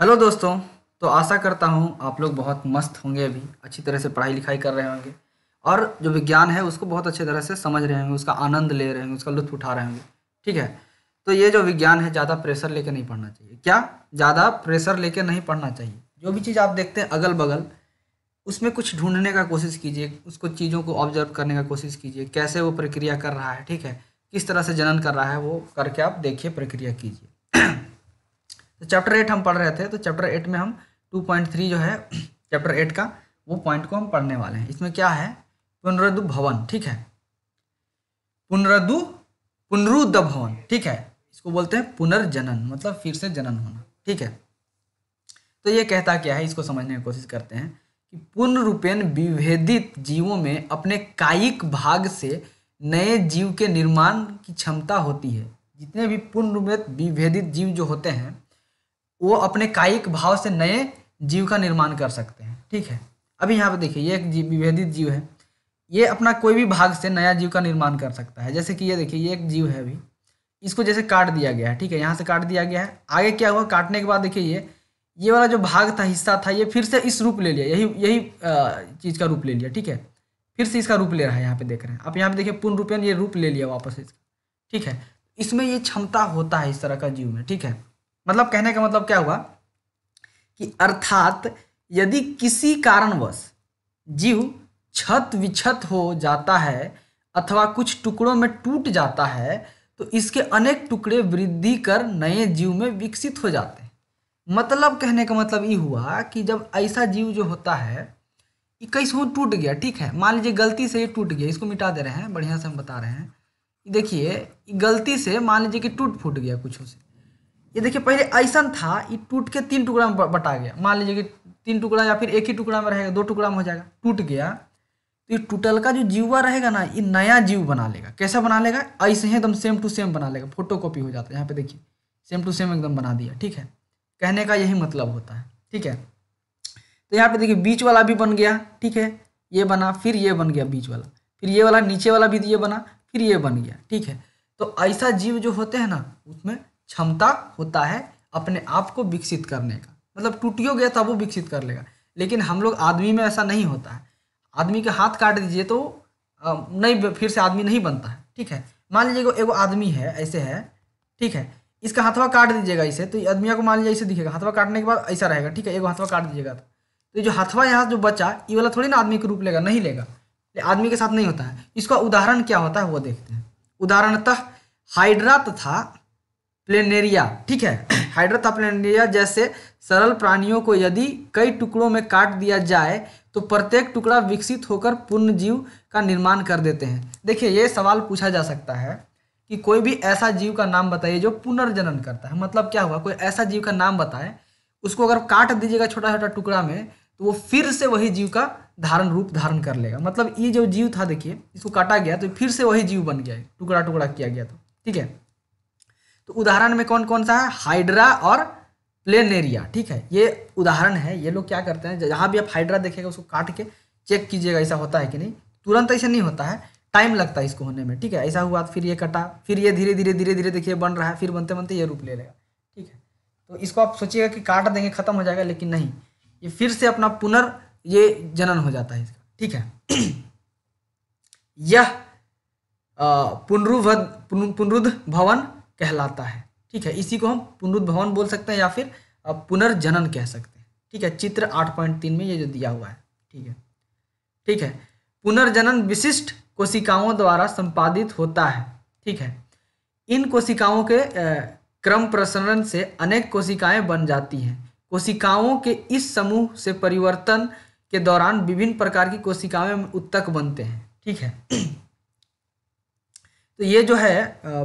hello दोस्तों तो आशा करता हूँ आप लोग बहुत मस्त होंगे अभी अच्छी तरह से पढ़ाई लिखाई कर रहे होंगे और जो विज्ञान है उसको बहुत अच्छे तरह से समझ रहे होंगे उसका आनंद ले रहे होंगे उसका लुत्फ उठा रहे होंगे ठीक है तो ये जो विज्ञान है ज़्यादा प्रेशर लेके नहीं पढ़ना चाहिए क्या ज़्यादा प्रेशर लेके नहीं पढ़ना चाहिए जो भी चीज़ आप देखते हैं अगल बगल उसमें कुछ ढूंढने का कोशिश कीजिए उसको चीज़ों को ऑब्जर्व करने का कोशिश कीजिए कैसे वो प्रक्रिया कर रहा है ठीक है किस तरह से जनन कर रहा है वो करके आप देखिए प्रक्रिया कीजिए तो चैप्टर एट हम पढ़ रहे थे तो चैप्टर एट में हम टू पॉइंट थ्री जो है चैप्टर एट का वो पॉइंट को हम पढ़ने वाले हैं इसमें क्या है पुनरुद्ध भवन ठीक है पुनरुद्ध पुनरुद्ध भवन ठीक है इसको बोलते हैं पुनर्जनन मतलब फिर से जनन होना ठीक है तो ये कहता क्या है इसको समझने की कोशिश करते हैं कि पूर्ण रूपेण विभेदित जीवों में अपने कायिक भाग से नए जीव के निर्माण की क्षमता होती है जितने भी पूर्ण रूपेण विभेदित जीव जो होते हैं वो अपने कायिक भाव से नए जीव का निर्माण कर सकते हैं ठीक है अभी यहाँ पे देखिए ये एक जीव विभेदित जीव है ये अपना कोई भी भाग से नया जीव का निर्माण कर सकता है जैसे कि ये देखिए ये एक जीव है अभी इसको जैसे काट दिया गया है ठीक है यहाँ से काट दिया गया है आगे क्या हुआ काटने के बाद देखिए ये ये वाला जो भाग था हिस्सा था ये फिर से इस रूप ले लिया यही यही चीज़ का रूप ले लिया ठीक है फिर से इसका रूप ले रहा है यहाँ पे देख रहे हैं आप यहाँ पे देखिए पूर्ण रूपये ये रूप ले लिया वापस इसका ठीक है इसमें ये क्षमता होता है इस तरह का जीव में ठीक है मतलब कहने का मतलब क्या हुआ कि अर्थात यदि किसी कारणवश जीव छत विछत हो जाता है अथवा कुछ टुकड़ों में टूट जाता है तो इसके अनेक टुकड़े वृद्धि कर नए जीव में विकसित हो जाते हैं मतलब कहने का मतलब ये हुआ कि जब ऐसा जीव जो होता है ये कैसे टूट गया ठीक है मान लीजिए गलती से ये टूट गया इसको मिटा दे रहे हैं बढ़िया से हम बता रहे हैं देखिए गलती से मान लीजिए कि टूट फूट गया कुछ से ये देखिए पहले ऐसा था ये टूट के तीन टुकड़ा में बटा गया मान लीजिए कि तीन टुकड़ा या फिर एक ही टुकड़ा में रहेगा दो टुकड़ा में हो जाएगा टूट गया तो ये टूटल का जो जीवा रहेगा ना ये नया जीव बना लेगा कैसा बना लेगा ऐसे ही एकदम सेम टू सेम बना लेगा फोटो कॉपी हो जाता है यहाँ पे देखिए सेम टू सेम एकदम बना दिया ठीक है कहने का यही मतलब होता है ठीक है तो यहाँ पे देखिए बीच वाला भी बन गया ठीक है ये बना फिर ये बन गया बीच वाला फिर ये वाला नीचे वाला भी ये बना फिर ये बन गया ठीक है तो ऐसा जीव जो होते हैं ना उसमें क्षमता होता है अपने आप को विकसित करने का मतलब टूटियो गया तब वो विकसित कर लेगा लेकिन हम लोग आदमी में ऐसा नहीं होता है आदमी के हाथ काट दीजिए तो नहीं फिर से आदमी नहीं बनता है ठीक है मान लीजिए एगो आदमी है ऐसे है ठीक है इसका हाथवा काट दीजिएगा इसे तो आदमिया को मान लीजिए ऐसे दिखेगा हाथवा काटने के बाद ऐसा रहेगा ठीक है एगो हाथवा काट दीजिएगा तो, तो जो हाथवा यहाँ जो बचा ये वाला थोड़ी ना आदमी के रूप लेगा नहीं लेगा आदमी के साथ नहीं होता है इसका उदाहरण क्या होता है वो देखते हैं उदाहरणतः हाइड्रा तथा प्लेनेरिया ठीक है हाइड्रोथा प्लेनेरिया जैसे सरल प्राणियों को यदि कई टुकड़ों में काट दिया जाए तो प्रत्येक टुकड़ा विकसित होकर पूर्ण जीव का निर्माण कर देते हैं देखिए ये सवाल पूछा जा सकता है कि कोई भी ऐसा जीव का नाम बताइए जो पुनर्जनन करता है मतलब क्या हुआ कोई ऐसा जीव का नाम बताए उसको अगर काट दीजिएगा छोटा छोटा टुकड़ा में तो वो फिर से वही जीव का धारण रूप धारण कर लेगा मतलब ये जो जीव था देखिए इसको काटा गया तो फिर से वही जीव बन गया है टुकड़ा टुकड़ा किया गया तो ठीक है तो उदाहरण में कौन कौन सा है हाइड्रा और प्लेन एरिया ठीक है ये उदाहरण है ये लोग क्या करते हैं जहाँ भी आप हाइड्रा देखेगा उसको काट के चेक कीजिएगा ऐसा होता है कि नहीं तुरंत ऐसा नहीं होता है टाइम लगता है इसको होने में ठीक है ऐसा हुआ फिर ये कटा फिर ये धीरे धीरे धीरे धीरे देखिए बन रहा है फिर बनते बनते ये रूप ले लेगा ठीक है तो इसको आप सोचिएगा कि काट देंगे खत्म हो जाएगा लेकिन नहीं ये फिर से अपना पुनर् ये जनन हो जाता है इसका ठीक है यह पुनरुभ पुनरुद्ध भवन कहलाता है ठीक है इसी को हम पुनरुद्भवन बोल सकते हैं या फिर पुनर्जनन कह सकते हैं ठीक है चित्र आठ पॉइंट तीन में ये जो दिया हुआ है ठीक है ठीक है पुनर्जनन विशिष्ट कोशिकाओं द्वारा संपादित होता है ठीक है इन कोशिकाओं के क्रम प्रसरण से अनेक कोशिकाएं बन जाती हैं कोशिकाओं के इस समूह से परिवर्तन के दौरान विभिन्न प्रकार की कोशिकाएं उत्तक बनते हैं ठीक है तो ये जो है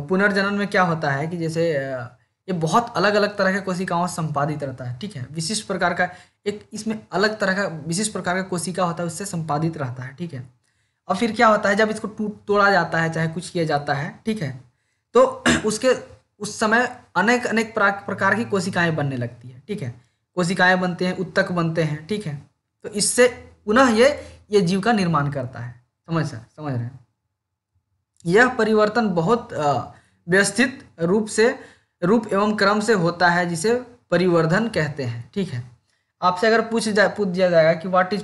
पुनर्जनन में क्या होता है कि जैसे ये बहुत अलग अलग तरह के कोशिकाओं संपादित रहता है ठीक है विशिष्ट प्रकार का एक इसमें अलग तरह का विशिष्ट प्रकार का कोशिका होता है उससे संपादित रहता है ठीक है और फिर क्या होता है जब इसको टूट तोड़ा जाता है चाहे कुछ किया जाता है ठीक है तो उसके उस समय अनेक अनेक प्रकार की कोशिकाएं बनने लगती है ठीक है कोशिकाएं बनते हैं उत्तक बनते हैं ठीक है तो इससे पुनः ये ये जीव का निर्माण करता है समझ समझ रहे हैं यह परिवर्तन बहुत व्यवस्थित रूप से रूप एवं क्रम से होता है जिसे परिवर्धन कहते हैं ठीक है आपसे अगर पूछ जा पूछ दिया जाएगा कि व्हाट इज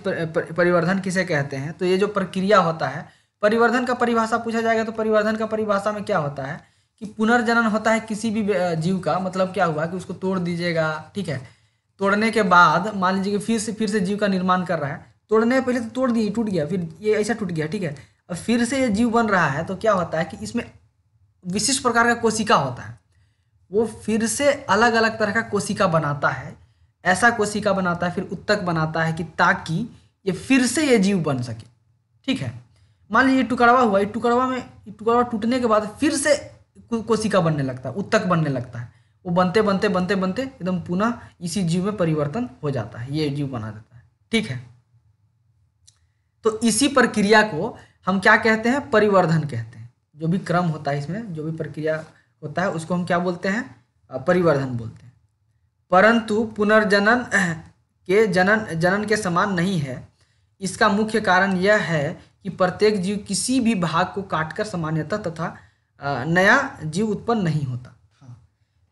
परिवर्धन किसे कहते हैं तो ये जो प्रक्रिया होता है परिवर्धन का परिभाषा पूछा जाएगा तो परिवर्धन का परिभाषा में क्या होता है कि पुनर्जनन होता है किसी भी जीव का मतलब क्या हुआ कि उसको तोड़ दीजिएगा ठीक है तोड़ने के बाद मान लीजिए कि फिर से फिर से जीव का निर्माण कर रहा है तोड़ने पहले तो तोड़ दिए टूट गया फिर ये ऐसा टूट गया ठीक है अब फिर से ये जीव बन रहा है तो क्या होता है कि इसमें विशिष्ट प्रकार का कोशिका होता है वो फिर से अलग अलग तरह का कोशिका बनाता है ऐसा कोशिका बनाता है फिर उत्तक बनाता है कि ताकि ये फिर से ये जीव बन सके ठीक है मान लीजिए टुकड़वा हुआ ये टुकड़वा में टुकड़वा टूटने के बाद फिर से कोशिका बनने लगता है उत्तक बनने लगता है वो बनते बनते बनते बनते एकदम पुनः इसी जीव में परिवर्तन हो जाता है ये जीव बना देता है ठीक है तो इसी प्रक्रिया को हम क्या कहते हैं परिवर्धन कहते हैं जो भी क्रम होता है इसमें जो भी प्रक्रिया होता है उसको हम क्या बोलते हैं परिवर्धन बोलते हैं परंतु पुनर्जनन के जनन जनन के समान नहीं है इसका मुख्य कारण यह है कि प्रत्येक जीव किसी भी भाग को काटकर सामान्यतः तथा नया जीव उत्पन्न नहीं होता हाँ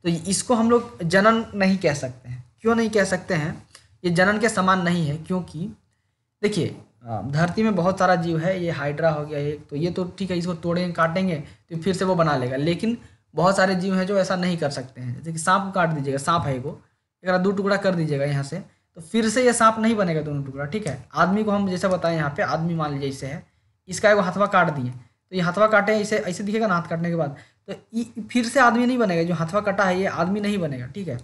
तो इसको हम लोग जनन नहीं कह सकते हैं क्यों नहीं कह सकते हैं ये जनन के समान नहीं है क्योंकि देखिए हाँ, धरती में बहुत सारा जीव है ये हाइड्रा हो गया एक तो ये तो ठीक है इसको तोड़ेंगे काटेंगे तो फिर से वो बना लेगा लेकिन बहुत सारे जीव हैं जो ऐसा नहीं कर सकते हैं जैसे कि सांप काट दीजिएगा सांप है वो अगर दो टुकड़ा कर दीजिएगा यहाँ से तो फिर से ये सांप नहीं बनेगा दोनों टुकड़ा ठीक है आदमी को हम जैसे बताएं यहाँ पे आदमी मान लीजिए इसे है इसका एगो हथवा काट दिए तो ये हथवा काटे इसे ऐसे दिखेगा ना हाथ काटने के बाद तो फिर से आदमी नहीं बनेगा जो हथवा काटा है ये आदमी नहीं बनेगा ठीक है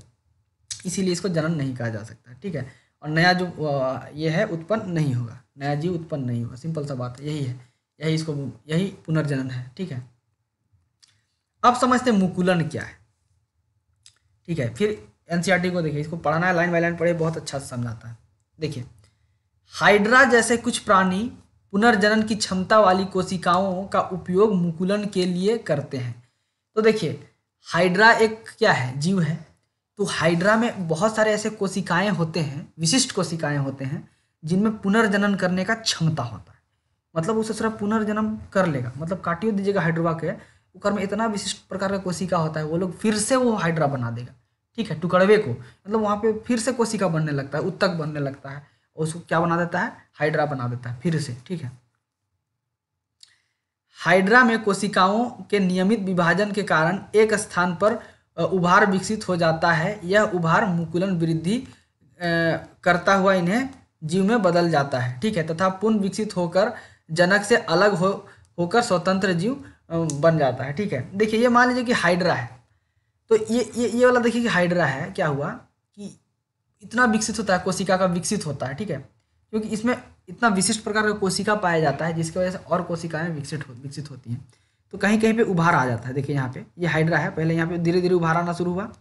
इसीलिए इसको जनन नहीं कहा जा सकता ठीक है और नया जो ये है उत्पन्न नहीं होगा नया जीव उत्पन्न नहीं हुआ सिंपल सा बात है यही है यही इसको यही पुनर्जनन है ठीक है अब समझते मुकुलन क्या है ठीक है फिर एनसीईआरटी e को देखिए इसको पढ़ना है लाइन बाई लाइन पढ़े बहुत अच्छा से समझाता है देखिए हाइड्रा जैसे कुछ प्राणी पुनर्जनन की क्षमता वाली कोशिकाओं का उपयोग मुकुलन के लिए करते हैं तो देखिए हाइड्रा एक क्या है जीव है तो हाइड्रा में बहुत सारे ऐसे कोशिकाएं होते हैं विशिष्ट कोशिकाएं होते हैं जिनमें पुनर्जनन करने का क्षमता होता है मतलब वो ससुरा पुनर्जन्म कर लेगा मतलब काटियो दीजिएगा हाइड्रोवा के ऊपर में इतना विशिष्ट प्रकार का कोशिका होता है वो लोग फिर से वो हाइड्रा बना देगा ठीक है टुकड़वे को मतलब वहाँ पे फिर से कोशिका बनने लगता है उत्तक बनने लगता है और उसको क्या बना देता है हाइड्रा बना देता है फिर से ठीक है हाइड्रा में कोशिकाओं के नियमित विभाजन के कारण एक स्थान पर उभार विकसित हो जाता है यह उभार मुकुलन वृद्धि करता हुआ इन्हें जीव में बदल जाता है ठीक है तथा पुनः विकसित होकर जनक से अलग हो होकर स्वतंत्र जीव बन जाता है ठीक है देखिए ये मान लीजिए कि हाइड्रा है तो ये ये ये वाला देखिए कि हाइड्रा है क्या हुआ कि इतना विकसित होता है कोशिका का विकसित होता है ठीक है क्योंकि इसमें इतना विशिष्ट प्रकार का कोशिका पाया जाता है जिसकी वजह से और कोशिकाएँ विकसित हो विकसित होती हैं तो कहीं कहीं पर उभार आ जाता है देखिए यहाँ पे ये हाइड्रा है पहले यहाँ पे धीरे धीरे उभार आना शुरू हुआ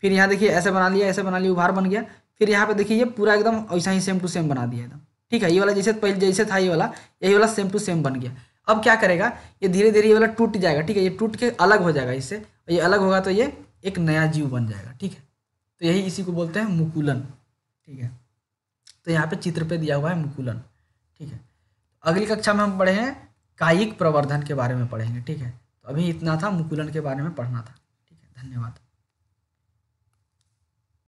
फिर यहाँ देखिए ऐसे बना लिया ऐसे बना लिया उभार बन गया फिर यहाँ पे देखिए ये पूरा एकदम ऐसा ही सेम टू सेम बना दिया एकदम ठीक है ये वाला जैसे पहले जैसे था ये वाला यही वाला सेम टू सेम बन गया अब क्या करेगा ये धीरे धीरे ये वाला टूट जाएगा ठीक है ये टूट के अलग हो जाएगा इससे ये अलग होगा तो ये एक नया जीव बन जाएगा ठीक है तो यही इसी को बोलते हैं मुकुलन ठीक है तो यहाँ पे चित्र पे दिया हुआ है मुकुलन ठीक है अगली कक्षा में हम पढ़े हैं कायिक प्रवर्धन के बारे में पढ़ेंगे ठीक है तो अभी इतना था मुकुलन के बारे में पढ़ना था ठीक है धन्यवाद